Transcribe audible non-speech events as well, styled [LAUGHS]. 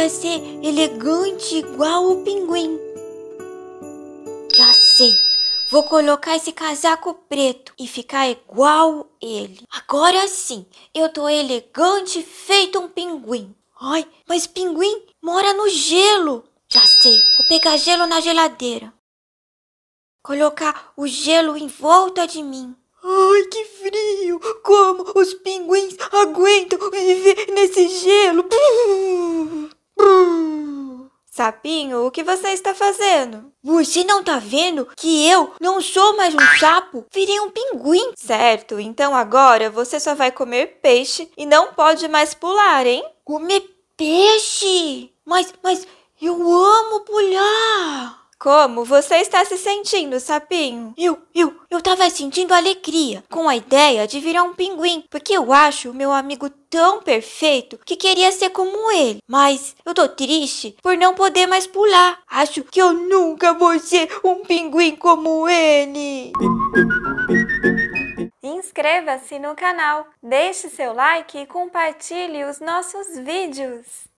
queria ser elegante igual o pinguim. Já sei. Vou colocar esse casaco preto e ficar igual ele. Agora sim, eu tô elegante feito um pinguim. Ai, mas pinguim mora no gelo. Já sei, vou pegar gelo na geladeira. Colocar o gelo em volta de mim. Ai, que frio! Como os pinguins aguentam viver nesse gelo? [LAUGHS] Sapinho, o que você está fazendo? Você não tá vendo que eu não sou mais um sapo? Virei um pinguim. Certo, então agora você só vai comer peixe e não pode mais pular, hein? Comer peixe? Mas, mas eu amo pular. Como você está se sentindo, sapinho? Eu, eu, eu tava sentindo alegria com a ideia de virar um pinguim, porque eu acho o meu amigo tão perfeito que queria ser como ele. Mas eu tô triste por não poder mais pular. Acho que eu nunca vou ser um pinguim como ele. Inscreva-se no canal, deixe seu like e compartilhe os nossos vídeos.